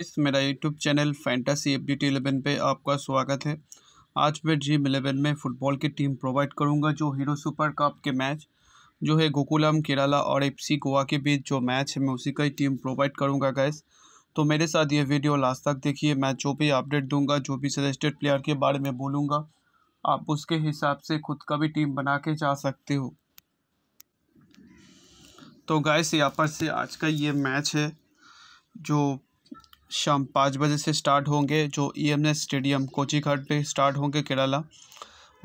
इस मेरा YouTube channel fantasy F D T eleven पर आपका स्वागत है आज मैं ड्रीम इलेवन में फ़ुटबॉल की टीम प्रोवाइड करूंगा जो हीरो सुपर कप के मैच जो है गोकुलम केरला और एफसी गोवा के बीच जो मैच है मैं उसी का ही टीम प्रोवाइड करूंगा गैस तो मेरे साथ ये वीडियो लास्ट तक देखिए मैं जो भी अपडेट दूंगा जो भी सजेस्टेड प्लेयर के बारे में बोलूँगा आप उसके हिसाब से खुद का भी टीम बना के जा सकते हो तो गैस यहाँ पर से आज का ये मैच है जो शाम पाँच बजे से स्टार्ट होंगे जो E e M S stadium Kochi घाट पे स्टार्ट होंगे केरला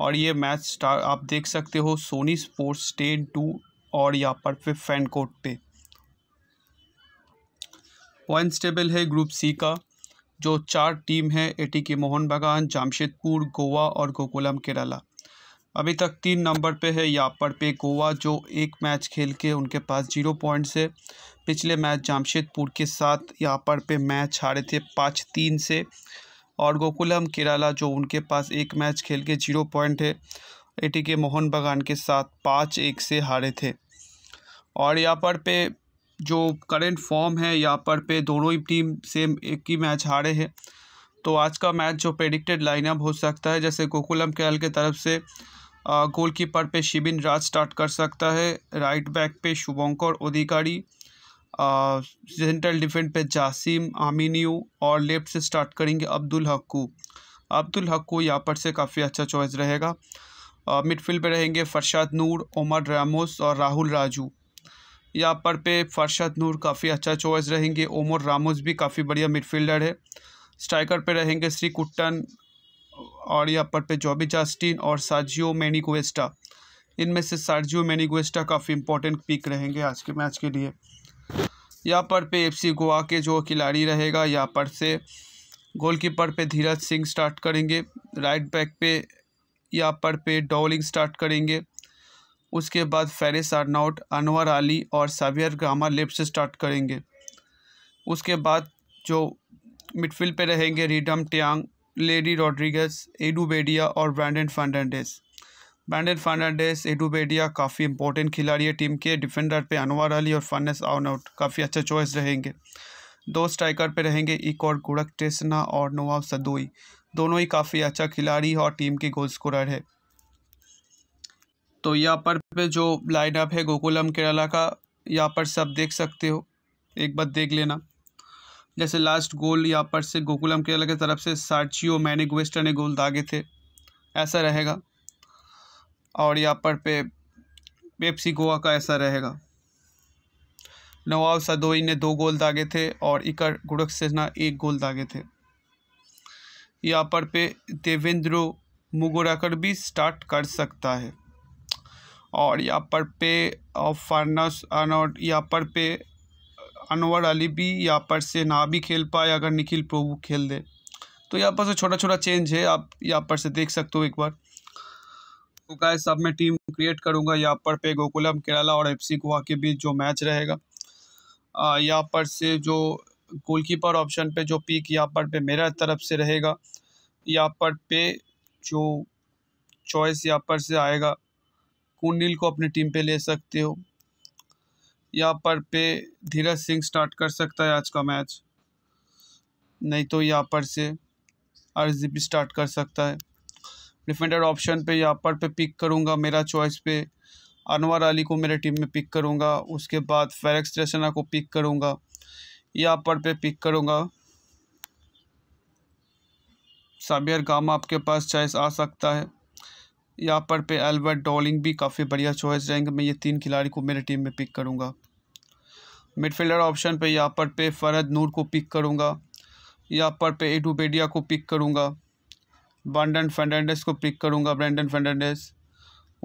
और ये मैच स्टार आप देख सकते हो सोनी स्पोर्ट्स स्टेन टू और यहाँ पर फिर फैन कोर्ट पे वन स्टेबल है ग्रुप सी का जो चार टीम है एटी के मोहन बगान जामशेदपुर गोवा और गोकुलम केरला अभी तक तीन नंबर पे है यहाँ पर पे गोवा जो एक मैच खेल के उनके पास जीरो पॉइंट्स है पिछले मैच जामशेदपुर के साथ यहाँ पर पे मैच हारे थे पाँच तीन से और गोकुलम केरला जो उनके पास एक मैच खेल के जीरो पॉइंट है एटी के मोहन बगान के साथ पाँच एक से हारे थे और यहाँ पर पे जो करंट फॉर्म है यहाँ पर पे दोनों ही टीम सेम एक ही मैच हारे हैं तो आज का मैच जो प्रेडिक्टेड लाइनअप हो सकता है जैसे गोकुलम केरल के तरफ से गोलकीपर पे शिबिन राज स्टार्ट कर सकता है राइट बैक पे शुभंकर अधिकारी सेंट्रल डिफेंस पे जासिम आमिनियू और लेफ्ट से स्टार्ट करेंगे अब्दुल हक्कू अब्दुल हक्कू यहाँ पर से काफ़ी अच्छा चॉइस रहेगा मिडफील्ड पे रहेंगे फरशाद नूर उमर रामोस और राहुल राजू यहाँ पर पे फरशाद नूर काफ़ी अच्छा चॉइस रहेंगे ओमर रामोस भी काफ़ी बढ़िया मिडफील्डर है स्ट्राइकर पे रहेंगे श्री कुट्टन और यहाँ पर पे जॉबी जास्टिन और साजियो मैनिगुएस्टा इनमें से सार्जियो गोस्टा काफ़ी इंपॉर्टेंट पिक रहेंगे आज के मैच के लिए यहाँ पर पे एफ गोवा के जो खिलाड़ी रहेगा यहाँ पर से गोलकीपर पे धीरज सिंह स्टार्ट करेंगे राइट बैक पे यहाँ पर पे डॉलिंग स्टार्ट करेंगे उसके बाद फेरिस आर्नाउट अनवर अली और सावियर ग्रामा लेफ्ट से स्टार्ट करेंगे उसके बाद जो मिडफील्ड पे रहेंगे Redeem Tlang Lenny Rodrigues Edu Bedia और Brandon Fernandes Brandon Fernandes Edu Bedia काफ़ी इंपॉर्टेंट खिलाड़ी है टीम के डिफेंडर पे अनवर अली और फर्नेस आउट काफ़ी अच्छा चॉइस रहेंगे दो स्ट्राइकर पे रहेंगे एक और गुड़क टेस्ना और नोवाब सदोई दोनों ही काफ़ी अच्छा खिलाड़ी और टीम के गोल स्कोरर है तो यहाँ पर पे जो लाइनअप है गोकुलम केरला का यहाँ पर सब देख सकते हो एक बार देख लेना जैसे लास्ट गोल यहाँ पर से गोकुलम केरल की तरफ से सार्चियो मैनिक्वेस्टर ने गोल दागे थे ऐसा रहेगा और यहाँ पर पे पेप्सी गोवा का ऐसा रहेगा नवाब सदोई ने दो गोल दागे थे और इकर गुड़क सेना एक गोल दागे थे यहाँ पर पे देवेंद्र मुगुराकर भी स्टार्ट कर सकता है और यहाँ पर पे फर्नस अनोड यहाँ पर पे अनवर अली भी यहाँ पर से ना भी खेल पाए अगर निखिल प्रभु खेल दे तो यहाँ पर से छोटा छोटा चेंज है आप यहाँ पर से देख सकते हो एक बार तो गाइस सब मैं टीम क्रिएट करूँगा यहाँ पर पे गोकुलम केरला और एफ सी गोवा के बीच जो मैच रहेगा यहाँ पर से जो गोलकीपर ऑप्शन पे जो पिक यहाँ पर पे मेरा तरफ से रहेगा यहाँ पर पे जो चॉइस यहाँ पर से आएगा कुंडिल को अपनी टीम पे ले सकते हो यहाँ पर पे धीरज सिंह स्टार्ट कर सकता है आज का मैच नहीं तो यहाँ पर से भी स्टार्ट कर सकता है डिफेंडर ऑप्शन पे यहाँ पर पे पिक करूँगा मेरा चॉइस पे अनवर अली को मेरे टीम में पिक करूँगा उसके बाद फेरेक्स रेसना को पिक करूँगा यहाँ पर पे पिक करूँगा साबियर गामा आपके पास चॉइस आ सकता है यहाँ पर पे एल्बर्ट डॉलिंग भी काफ़ी बढ़िया चॉइस रहेंगे मैं ये तीन खिलाड़ी को मेरे टीम में पिक करूँगा मिडफील्डर ऑप्शन पे यहाँ पर पे फरद नूर को पिक करूँगा यहाँ पर पे एडूबेडिया को पिक करूँगा बंडन फर्नांडेस को पिक करूँगा ब्रेंडन फर्नांडेस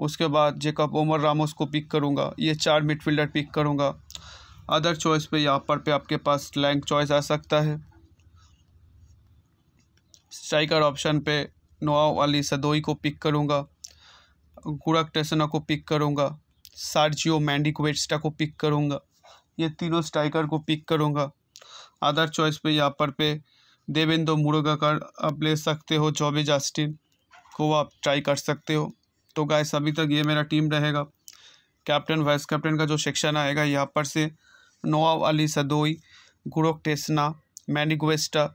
उसके बाद जेकब ओमर रामोस को पिक करूँगा ये चार मिडफील्डर पिक करूँगा अदर चॉइस पे यहाँ पर पे आपके पास लैंग चॉइस आ सकता है स्ट्राइकर ऑप्शन पे नोआ अली सदोई को पिक करूँगा गुड़क टेसना को पिक करूँगा सार्जियो मैंडिकवेस्टा को पिक करूँगा ये तीनों स्ट्राइकर को पिक करूँगा अदर चॉइस पे यहाँ पर पे देवेंद्र मुरुगाकर आप ले सकते हो जॉबे जस्टिन को आप ट्राई कर सकते हो तो गाय अभी तक ये मेरा टीम रहेगा कैप्टन वाइस कैप्टन का जो सेक्शन आएगा यहाँ पर से नवाब अली सदोई गुरोक टेस्ना मैनिगवेस्टा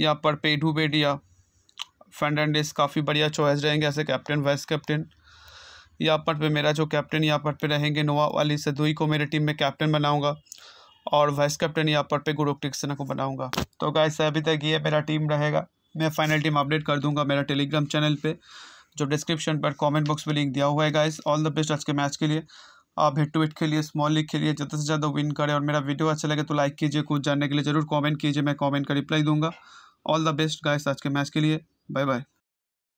यहाँ पर पेडू बेडिया फर्नांडिस काफ़ी बढ़िया चॉइस रहेंगे ऐसे कैप्टन वाइस कैप्टन यहाँ पर पे मेरा जो कैप्टन यहाँ पर पे रहेंगे नवाब अली सदुई को मेरी टीम में कैप्टन बनाऊंगा और वाइस कैप्टन यहाँ पर पे गुरु टिक्सना को बनाऊंगा तो गाइस अभी तक ये मेरा टीम रहेगा मैं फाइनल टीम अपडेट कर दूंगा मेरा टेलीग्राम चैनल पे जो डिस्क्रिप्शन पर कमेंट बॉक्स में लिंक दिया हुआ है गाइस ऑल द बेस्ट आज के मैच के लिए आप हिट टू हिट खेलिए स्मॉल लीग खेलिए ज़्यादा से ज़्यादा विन करें और मेरा वीडियो अच्छा लगे तो लाइक कीजिए कुछ जानने के लिए ज़रूर कॉमेंट कीजिए मैं कॉमेंट का रिप्लाई दूंगा ऑल द बेस्ट गाइस आज के मैच के लिए बाय बाय